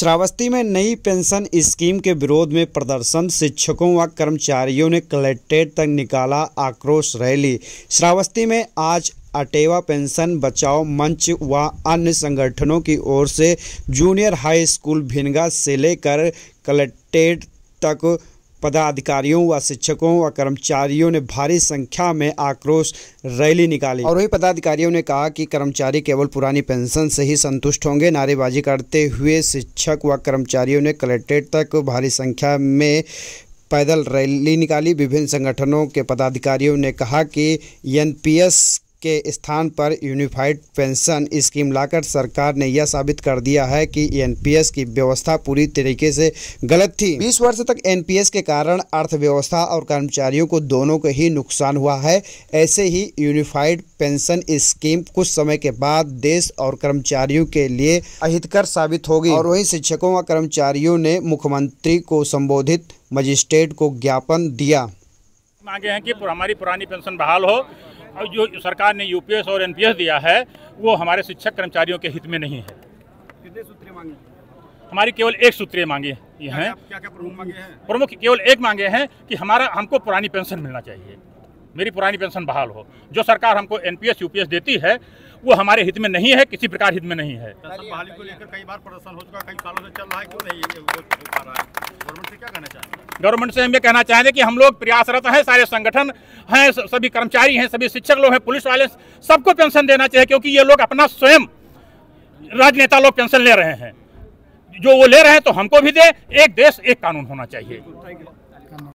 श्रावस्ती में नई pension scheme के विरोध में प्रदर्शन शिक्षकों व कर्मचारियों ने कलेक्ट्रेट तक निकाला आक्रोश रैली श्रावस्ती में आज अटेवा पेंशन बचाओ मंच व अन्य संगठनों की ओर से जूनियर हाई स्कूल भिनगा से लेकर कलेक्ट्रेट तक पदाधिकारियों व शिक्षकों व कर्मचारियों ने भारी संख्या में आक्रोश रैली निकाली और वही पदाधिकारियों ने कहा कि कर्मचारी केवल पुरानी पेंशन से ही संतुष्ट होंगे नारेबाजी करते हुए शिक्षक व कर्मचारियों ने कलेक्ट्रेट तक भारी संख्या में पैदल रैली निकाली विभिन्न संगठनों के पदाधिकारियों ने कहा कि एन के स्थान पर यूनिफाइड पेंशन स्कीम लाकर सरकार ने यह साबित कर दिया है कि एनपीएस की व्यवस्था पूरी तरीके से गलत थी 20 वर्ष तक एनपीएस के कारण अर्थव्यवस्था और कर्मचारियों को दोनों को ही नुकसान हुआ है ऐसे ही यूनिफाइड पेंशन स्कीम कुछ समय के बाद देश और कर्मचारियों के लिए अहितकर साबित होगी और वही शिक्षकों व कर्मचारियों ने मुख्यमंत्री को संबोधित मजिस्ट्रेट को ज्ञापन दिया मांगे हैं कि हमारी पुरानी पेंशन बहाल हो और जो सरकार ने यूपीएस और एनपीएस दिया है वो हमारे शिक्षक कर्मचारियों के हित में नहीं है कितने सूत्रीय मांगी हमारी केवल एक सूत्रीय मांगे ये हैं क्या क्या प्रमुख मांगे हैं प्रमुख केवल एक मांगे हैं कि हमारा हमको पुरानी पेंशन मिलना चाहिए मेरी पुरानी पेंशन बहाल हो जो सरकार हमको एनपीएस यूपीएस देती है वो हमारे हित में नहीं है किसी प्रकार हित में नहीं है पेंशन बहाली को लेकर कई बार प्रदर्शन हो चुका कई सालों से चल रहा है क्यों नहीं गवर्नमेंट से हम ये कहना चाहेंगे कि हम लोग प्रयासरत हैं सारे संगठन हैं सभी कर्मचारी हैं सभी शिक्षक लोग हैं पुलिस वाले सबको पेंशन देना चाहिए क्योंकि ये लोग अपना स्वयं राजनेता लोग पेंशन ले रहे हैं जो वो ले रहे हैं तो हमको भी दे एक देश एक कानून होना चाहिए